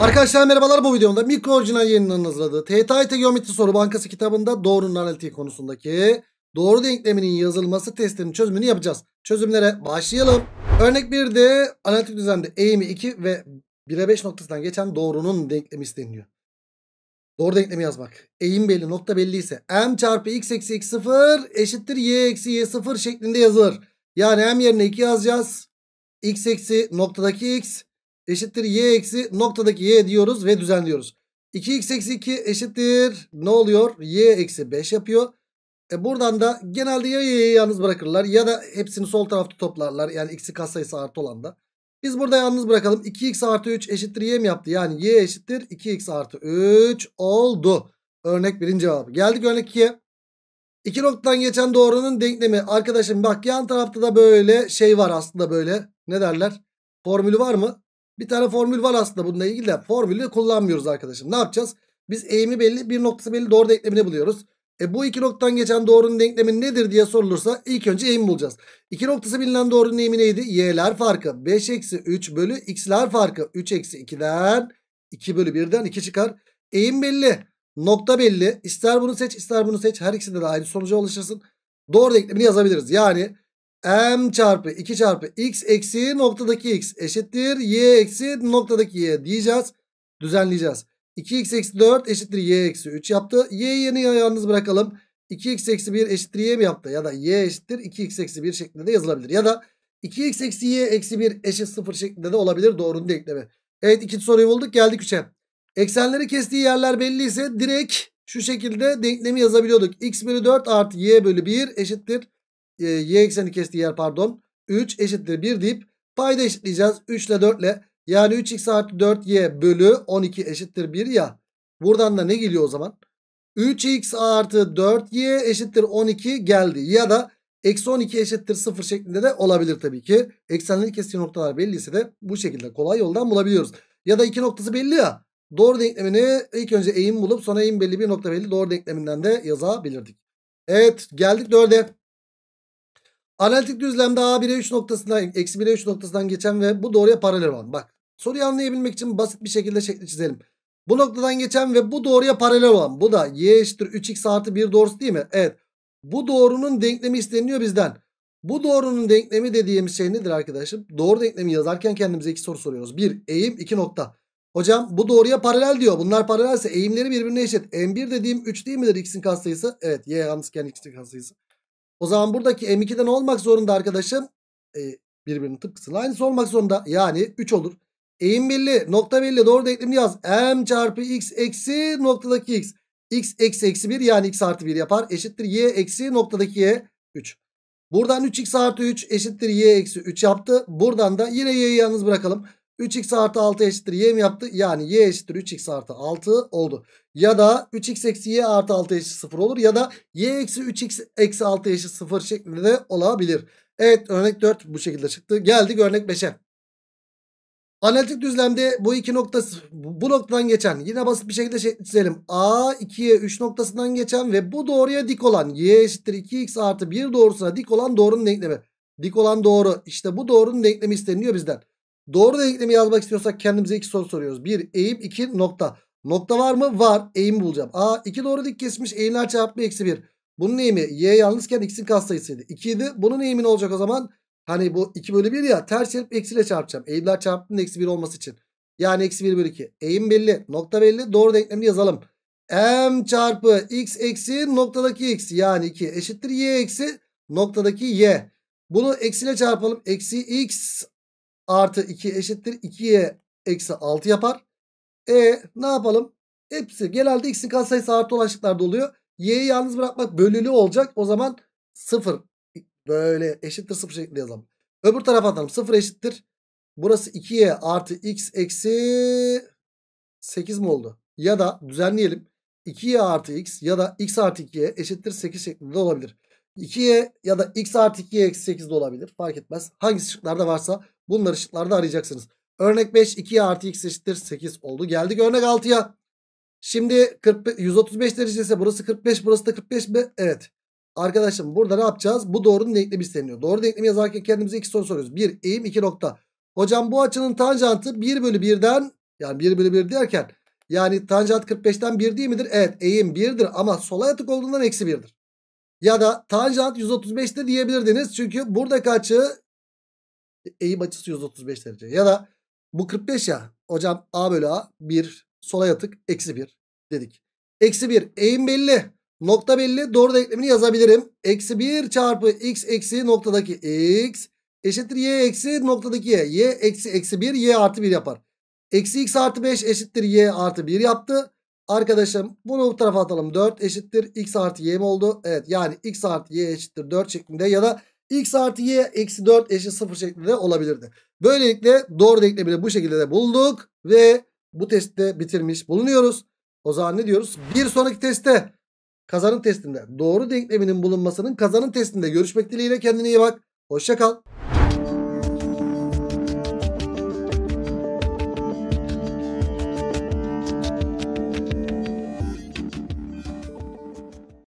Arkadaşlar merhabalar bu videomda mikro orijinal yayınının hazırladığı TYT Geometri Soru Bankası kitabında doğrunun analitiği konusundaki doğru denkleminin yazılması testinin çözümünü yapacağız. Çözümlere başlayalım. Örnek 1'de analitik düzende eğimi 2 ve 1'e 5 noktasından geçen doğrunun denklemi isteniyor. Doğru denklemi yazmak. Eğim belli nokta belli ise m çarpı x eksi x sıfır eşittir y eksi y sıfır şeklinde yazılır. Yani m yerine 2 yazacağız. x eksi noktadaki x eşittir y eksi noktadaki y diyoruz ve düzenliyoruz. 2x eksi 2 eşittir ne oluyor? y eksi 5 yapıyor. E buradan da genelde ya y'yi yalnız bırakırlar ya da hepsini sol tarafta toplarlar. Yani x'i katsayısı artı olan da. Biz burada yalnız bırakalım. 2x artı 3 eşittir y mi yaptı? Yani y eşittir 2x artı 3 oldu. Örnek birinci cevabı. Geldik örnek 2'ye. İki noktadan geçen doğrunun denklemi. Arkadaşım bak yan tarafta da böyle şey var aslında böyle. Ne derler? Formülü var mı? Bir tane formül var aslında bununla ilgili de formülü kullanmıyoruz arkadaşım. Ne yapacağız? Biz eğimi belli bir noktası belli doğru denklemini buluyoruz. E bu iki noktadan geçen doğrunun denklemi nedir diye sorulursa ilk önce eğimi bulacağız. İki noktası bilinen doğrunun eğimi neydi? Y'ler farkı 5 eksi 3 bölü x'ler farkı 3 eksi 2'den 2 bölü 1'den 2 çıkar. Eğim belli. Nokta belli. İster bunu seç ister bunu seç. Her ikisinde de aynı sonuca ulaşırsın. Doğru denklemini yazabiliriz. Yani m çarpı 2 çarpı x eksi noktadaki x eşittir y eksi noktadaki y diyeceğiz. Düzenleyeceğiz. 2x eksi 4 eşittir y eksi 3 yaptı. y'yi yeni yalnız bırakalım. 2x eksi 1 eşittir y mi yaptı? Ya da y eşittir 2x eksi 1 şeklinde de yazılabilir. Ya da 2x eksi y eksi 1 eşit 0 şeklinde de olabilir. Doğrunun denklemi. Evet ikinci soruyu bulduk. Geldik 3'e. Eksenleri kestiği yerler belli ise direkt şu şekilde denklemi yazabiliyorduk. x bölü 4 artı y bölü 1 eşittir ee, y ekseni kestiği yer pardon. 3 eşittir 1 deyip payda eşitleyeceğiz. 3 ile 4 ile yani 3x artı 4y bölü 12 eşittir 1 ya. Buradan da ne geliyor o zaman? 3x artı 4y eşittir 12 geldi. Ya da eksi 12 eşittir 0 şeklinde de olabilir tabii ki. Eksenleri kestiği noktalar belliyse de bu şekilde kolay yoldan bulabiliyoruz. Ya da iki noktası belli ya. Doğru denklemini ilk önce eğim bulup sonra eğim belli bir nokta belli doğru denkleminden de yazabilirdik. Evet geldik 4'e. Analitik düzlemde A 1'e 3 noktasından eksi 1'e 3 noktasından geçen ve bu doğruya paralel olan. Bak soruyu anlayabilmek için basit bir şekilde şekli çizelim. Bu noktadan geçen ve bu doğruya paralel olan. Bu da y eşittir 3x artı 1 doğrusu değil mi? Evet. Bu doğrunun denklemi isteniyor bizden. Bu doğrunun denklemi dediğimiz şey nedir arkadaşım? Doğru denklemi yazarken kendimize iki soru soruyoruz. Bir eğim iki nokta. Hocam bu doğruya paralel diyor. Bunlar paralelse eğimleri birbirine eşit. M1 dediğim 3 değil midir x'in katsayısı? Evet y yalnızken x'in katsayısı. O zaman buradaki M2'den olmak zorunda arkadaşım. E, birbirinin tıpkısının aynısı olmak zorunda. Yani 3 olur. Eğim belli. Nokta belli. Doğru denklemini yaz. M çarpı x eksi noktadaki x. x eksi eksi 1 yani x artı 1 yapar. Eşittir y eksi noktadaki y 3. Buradan 3x artı 3 eşittir y eksi 3 yaptı. Buradan da yine y'yi yalnız bırakalım. 3x artı 6 eşittir y mi yaptı? Yani y eşittir 3x artı 6 oldu. Ya da 3x eksi y artı 6 eşit 0 olur. Ya da y eksi 3x eksi 6 eşit 0 şeklinde de olabilir. Evet örnek 4 bu şekilde çıktı. Geldik örnek 5'e. Analitik düzlemde bu iki noktası bu noktadan geçen yine basit bir şekilde şey çizelim. A 2'ye 3 noktasından geçen ve bu doğruya dik olan y eşittir 2x artı 1 doğrusuna dik olan doğrunun denklemi. Dik olan doğru işte bu doğrunun denklemi isteniliyor bizden. Doğru denklemi yazmak istiyorsak kendimize iki soru soruyoruz. Bir eğim iki nokta. Nokta var mı? Var. Eğim bulacağım. A iki doğru dik kesmiş. Eğimler çarpımı eksi bir. Bunun eğimi y yalnızken x'in katsayısıydı. 2 idi. Bunun eğimi ne olacak o zaman? Hani bu 2 bölü 1 ya ters çarpıp eksiyle çarpacağım. Eğimler çarpımının eksi 1 olması için. Yani eksi 1 bölü 2. Eğim belli. Nokta belli. Doğru denklemini yazalım. M çarpı x eksi noktadaki x yani 2 eşittir y eksi noktadaki y. Bunu eksiyle çarpalım. Eksi x artı 2 eşittir 2'ye eksi 6 yapar. E ne yapalım? Hepsi genelde x'in sayısı artı olan şıklarda oluyor. Y'yi yalnız bırakmak bölülü olacak. O zaman 0 böyle eşittir 0 şeklinde yazalım. Öbür tarafa atalım. 0 eşittir. Burası 2y artı x eksi 8 mi oldu? Ya da düzenleyelim. 2y artı x ya da x artı 2y eşittir 8 şeklinde olabilir. 2y ya da x artı 2y eksi 8 de olabilir. Fark etmez. Hangisi şıklarda varsa Bunları şıklarda arayacaksınız. Örnek 5 2 artı x eşittir 8 oldu. Geldik örnek 6'ya. Şimdi 40, 135 derecesi burası 45 burası da 45 mi? Evet. Arkadaşım burada ne yapacağız? Bu doğrunun denklemi isteniyor. Doğru denklemi yazarken kendimize iki soru soruyoruz. 1 eğim 2 nokta. Hocam bu açının tanjantı 1 bölü 1'den yani 1 bölü 1 derken yani tanjant 45'ten 1 değil midir? Evet eğim 1'dir ama sola yatık olduğundan eksi 1'dir. Ya da tanjant 135'te diyebilirdiniz. Çünkü buradaki açı eğim açısı 135 derece. Ya da bu 45 ya hocam A bölü A 1 sola yatık eksi 1 dedik. Eksi 1 eğim belli nokta belli doğru denklemini yazabilirim. Eksi 1 çarpı x eksi noktadaki x eşittir y eksi noktadaki y. y eksi eksi 1 y artı 1 yapar. Eksi x artı 5 eşittir y artı 1 yaptı. Arkadaşım bunu bu tarafa atalım. 4 eşittir x artı y mi oldu? Evet yani x artı y eşittir 4 şeklinde ya da x artı y eksi 4 eşit 0 şeklinde olabilirdi. Böylelikle doğru denklemini bu şekilde de bulduk ve bu testte bitirmiş bulunuyoruz. O zaman ne diyoruz? Bir sonraki testte kazanın testinde doğru denkleminin bulunmasının kazanın testinde görüşmek dileğiyle kendine iyi bak. Hoşça kal.